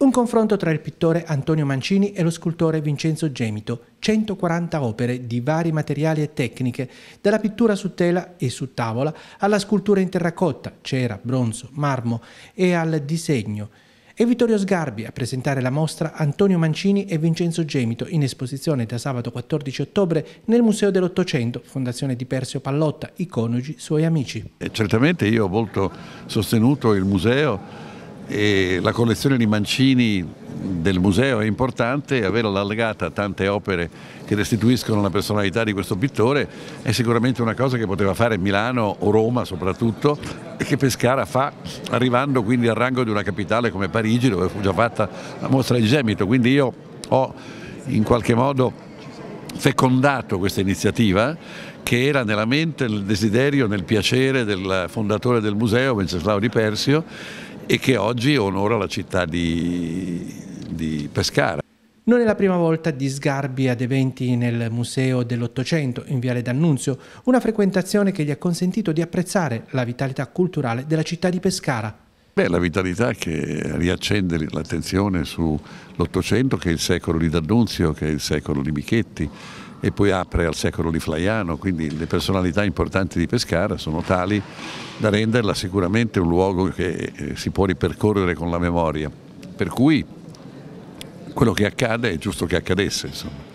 Un confronto tra il pittore Antonio Mancini e lo scultore Vincenzo Gemito, 140 opere di vari materiali e tecniche, dalla pittura su tela e su tavola alla scultura in terracotta, cera, bronzo, marmo e al disegno. E Vittorio Sgarbi a presentare la mostra Antonio Mancini e Vincenzo Gemito in esposizione da sabato 14 ottobre nel Museo dell'Ottocento, Fondazione di Persio Pallotta, i coniugi suoi amici. E certamente io ho molto sostenuto il museo e la collezione di Mancini del museo è importante, averla allargata a tante opere che restituiscono la personalità di questo pittore è sicuramente una cosa che poteva fare Milano o Roma soprattutto e che Pescara fa arrivando quindi al rango di una capitale come Parigi dove fu già fatta la mostra di Gemito, quindi io ho in qualche modo fecondato questa iniziativa che era nella mente, nel desiderio, nel piacere del fondatore del museo Venceslao Di Persio e che oggi onora la città di, di Pescara. Non è la prima volta di sgarbi ad eventi nel Museo dell'Ottocento in Viale d'Annunzio, una frequentazione che gli ha consentito di apprezzare la vitalità culturale della città di Pescara. Beh, la vitalità che riaccende l'attenzione sull'Ottocento, che è il secolo di D'Annunzio, che è il secolo di Michetti, e poi apre al secolo di Flaiano, quindi le personalità importanti di Pescara sono tali da renderla sicuramente un luogo che eh, si può ripercorrere con la memoria. Per cui quello che accade è giusto che accadesse. Insomma.